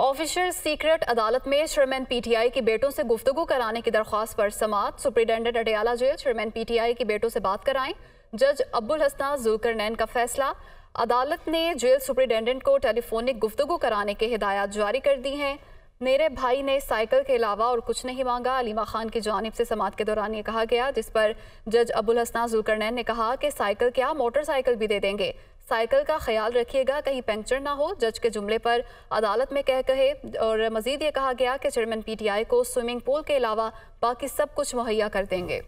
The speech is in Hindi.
ऑफिसर सीक्रेट अदालत में चेयरमैन पीटीआई के बेटों से गुफ्तगु कराने की दरख्वास्त पर समात superintendent Adiala jail chairman PTI के बेटों से बात कराएं जज अब्बुल हसना नैन का फैसला अदालत ने जेल सुप्रिटेंडेंट को टेलीफोनिक गुफ्तु कराने की हिदायत जारी कर दी हैं मेरे भाई ने साइकिल के अलावा और कुछ नहीं मांगा अलीमा खान की जानब से समात के दौरान ये कहा गया जिस पर जज अबुल हसना जुलकरनैन ने कहा कि साइकिल क्या मोटरसाइकिल भी दे देंगे साइकिल का ख्याल रखिएगा कहीं पंक्चर ना हो जज के जुमले पर अदालत में कह कहे और मजीद ये कहा गया कि चेयरमैन पीटीआई को स्विमिंग पूल के अलावा बाकी सब कुछ मुहैया कर देंगे